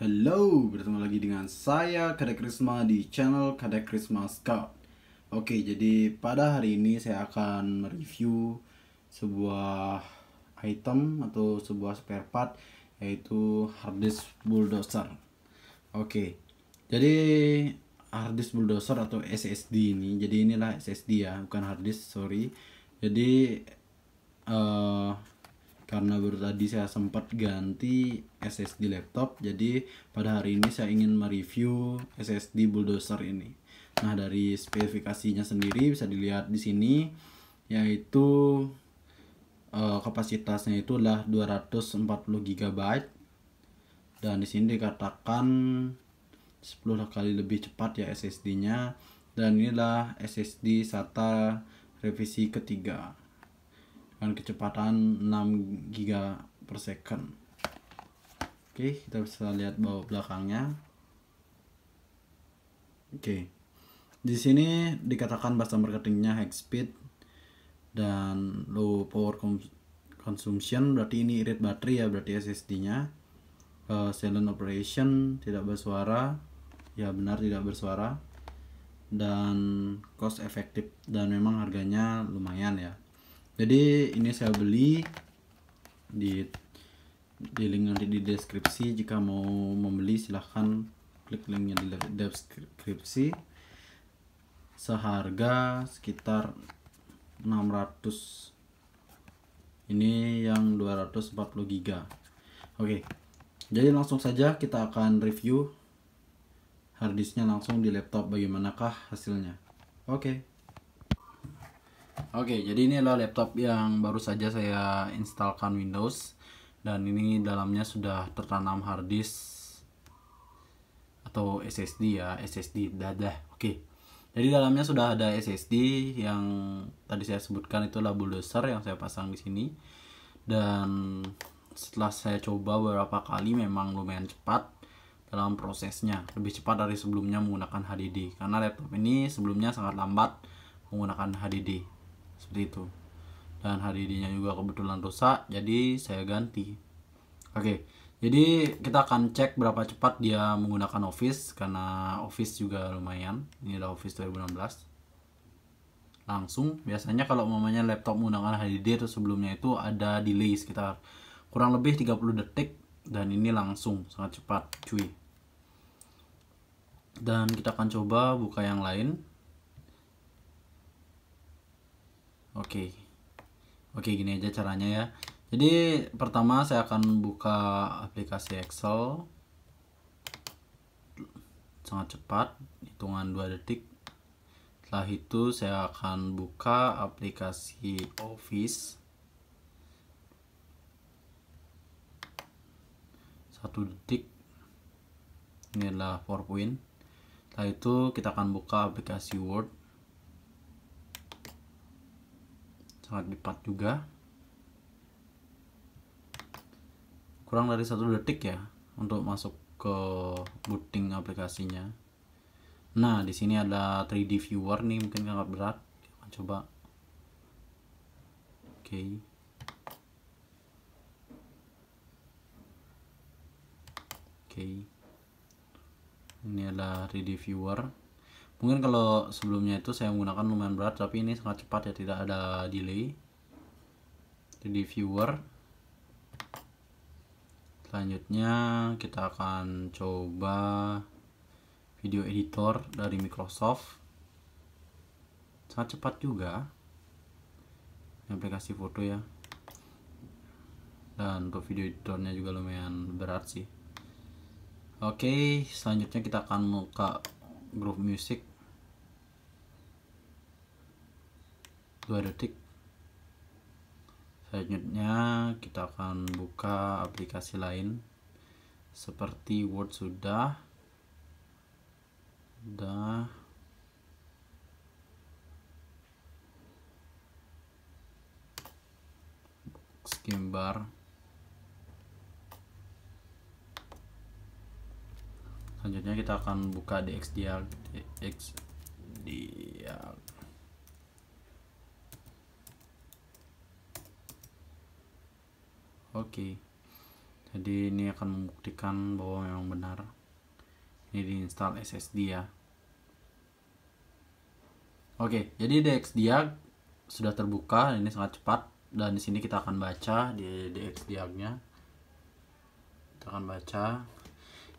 halo bertemu lagi dengan saya kadek Krisma di channel kadek Krisma Scout. Oke, jadi pada hari ini saya akan mereview sebuah item atau sebuah spare part yaitu hardisk bulldozer. Oke. Jadi hardisk bulldozer atau SSD ini. Jadi inilah SSD ya, bukan hardisk sorry. Jadi uh, karena baru tadi saya sempat ganti SSD laptop jadi pada hari ini saya ingin mereview SSD bulldozer ini nah dari spesifikasinya sendiri bisa dilihat di sini yaitu uh, kapasitasnya itu adalah 240 GB dan di sini dikatakan 10 kali lebih cepat ya SSD-nya dan inilah SSD SATA revisi ketiga dengan kecepatan 6 giga per second oke okay, kita bisa lihat bawah belakangnya oke okay. di sini dikatakan bahasa marketingnya high speed dan low power consumption berarti ini irit baterai ya berarti SSD nya uh, eh, silent operation tidak bersuara ya benar tidak bersuara dan cost efektif dan memang harganya lumayan ya jadi ini saya beli di di link nanti di deskripsi jika mau membeli silahkan klik linknya di deskripsi seharga sekitar 600 ini yang 240 giga oke okay. jadi langsung saja kita akan review harddisknya langsung di laptop bagaimanakah hasilnya oke okay. Oke, jadi ini adalah laptop yang baru saja saya instalkan Windows dan ini dalamnya sudah tertanam hard atau SSD ya, SSD dadah. Oke. Jadi dalamnya sudah ada SSD yang tadi saya sebutkan itulah adalah bulldozer yang saya pasang di sini. Dan setelah saya coba beberapa kali memang lumayan cepat dalam prosesnya, lebih cepat dari sebelumnya menggunakan HDD karena laptop ini sebelumnya sangat lambat menggunakan HDD seperti itu dan hari ini juga kebetulan rusak jadi saya ganti oke jadi kita akan cek berapa cepat dia menggunakan Office karena Office juga lumayan ini adalah Office 2016 langsung biasanya kalau mamanya laptop menggunakan HDD itu sebelumnya itu ada delay sekitar kurang lebih 30 detik dan ini langsung sangat cepat cuy dan kita akan coba buka yang lain Oke. Oke, gini aja caranya ya. Jadi, pertama saya akan buka aplikasi Excel. Sangat cepat, hitungan 2 detik. Setelah itu saya akan buka aplikasi Office. Satu detik. Ini adalah PowerPoint. Setelah itu kita akan buka aplikasi Word. sangat cepat juga kurang dari satu detik ya untuk masuk ke booting aplikasinya nah di sini ada 3D viewer nih mungkin agak berat coba oke okay. oke okay. ini adalah 3D viewer mungkin kalau sebelumnya itu saya menggunakan lumayan berat tapi ini sangat cepat ya tidak ada delay jadi viewer selanjutnya kita akan coba video editor dari Microsoft sangat cepat juga Ini aplikasi foto ya dan untuk video editornya juga lumayan berat sih oke selanjutnya kita akan buka Groove Music 2 detik selanjutnya kita akan buka aplikasi lain seperti Word sudah sudah skim bar selanjutnya kita akan buka DXDR Oke, jadi ini akan membuktikan bahwa memang benar ini diinstal SSD ya oke jadi DX DXDiag sudah terbuka ini sangat cepat dan di sini kita akan baca di DX DXDiagnya kita akan baca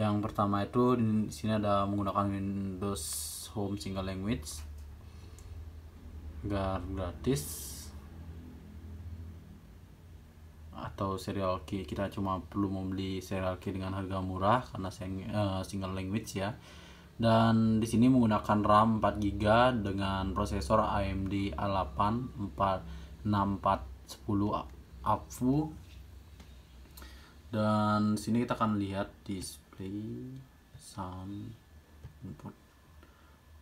yang pertama itu di sini ada menggunakan Windows Home Single Language gar gratis atau serial key kita cuma perlu membeli serial key dengan harga murah karena eh, single language ya dan di sini menggunakan RAM 4 GB dengan prosesor AMD A8 46410 apu dan sini kita akan lihat display sound input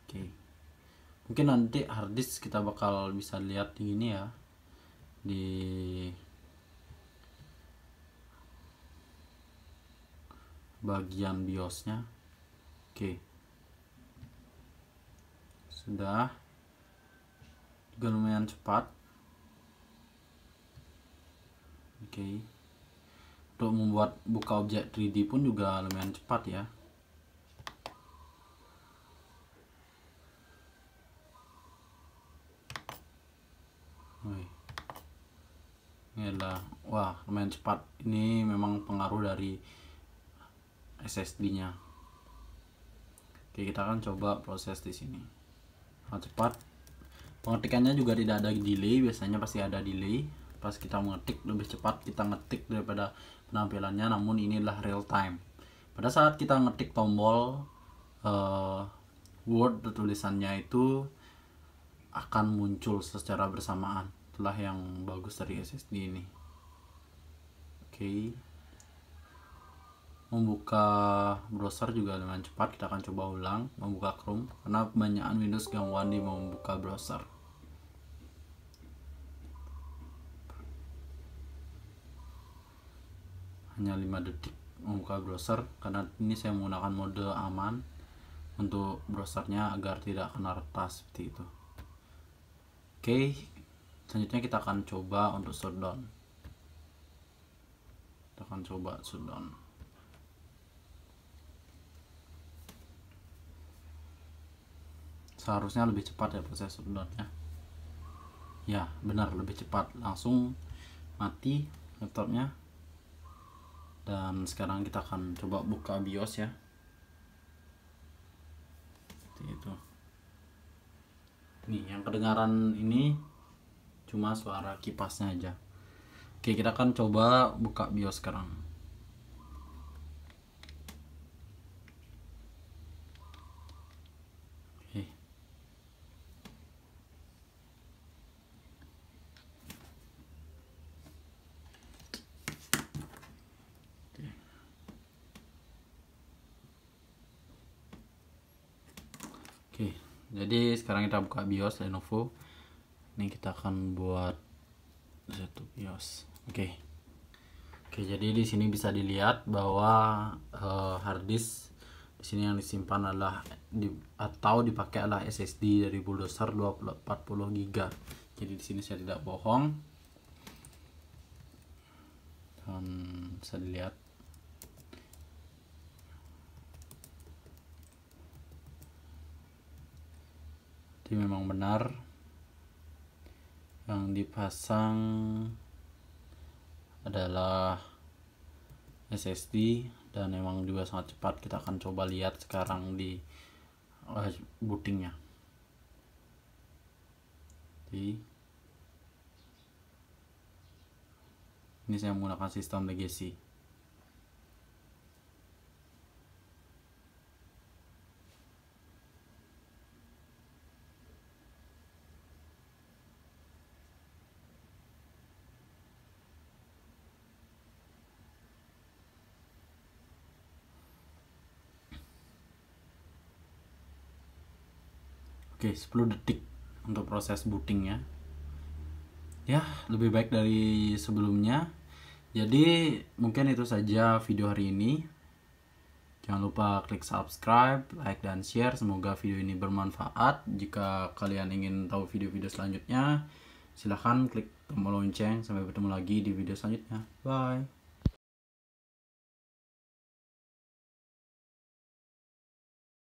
oke mungkin nanti harddisk kita bakal bisa lihat di ini ya di bagian biosnya oke sudah juga lumayan cepat oke untuk membuat buka objek 3D pun juga lumayan cepat ya ini lah, wah lumayan cepat ini memang pengaruh dari SSD-nya. Oke, kita akan coba proses di sini. Nah, cepat. Pengetikannya juga tidak ada delay, biasanya pasti ada delay. Pas kita mengetik lebih cepat kita ngetik daripada penampilannya, namun ini adalah real time. Pada saat kita ngetik tombol uh, Word tulisannya itu akan muncul secara bersamaan. Itulah yang bagus dari SSD ini. Oke. Okay membuka browser juga dengan cepat kita akan coba ulang membuka Chrome karena kebanyakan Windows gangguan di membuka browser hanya 5 detik membuka browser karena ini saya menggunakan mode aman untuk browsernya agar tidak kena retas seperti itu oke selanjutnya kita akan coba untuk shutdown kita akan coba shutdown seharusnya lebih cepat ya proses ya, sebenarnya ya benar lebih cepat langsung mati laptopnya dan sekarang kita akan coba buka BIOS ya seperti itu nih yang kedengaran ini cuma suara kipasnya aja oke kita akan coba buka BIOS sekarang jadi sekarang kita buka BIOS Lenovo ini kita akan buat satu BIOS oke oke jadi di sini bisa dilihat bahwa uh, hard disk di sini yang disimpan adalah di, atau dipakai adalah SSD dari bulldozer 240 GB jadi di sini saya tidak bohong dan bisa dilihat jadi memang benar yang dipasang adalah SSD dan memang juga sangat cepat kita akan coba lihat sekarang di eh, bootingnya jadi ini saya menggunakan sistem legacy Oke, 10 detik untuk proses booting ya. Ya, lebih baik dari sebelumnya. Jadi, mungkin itu saja video hari ini. Jangan lupa klik subscribe, like, dan share. Semoga video ini bermanfaat. Jika kalian ingin tahu video-video selanjutnya, silahkan klik tombol lonceng. Sampai bertemu lagi di video selanjutnya. Bye.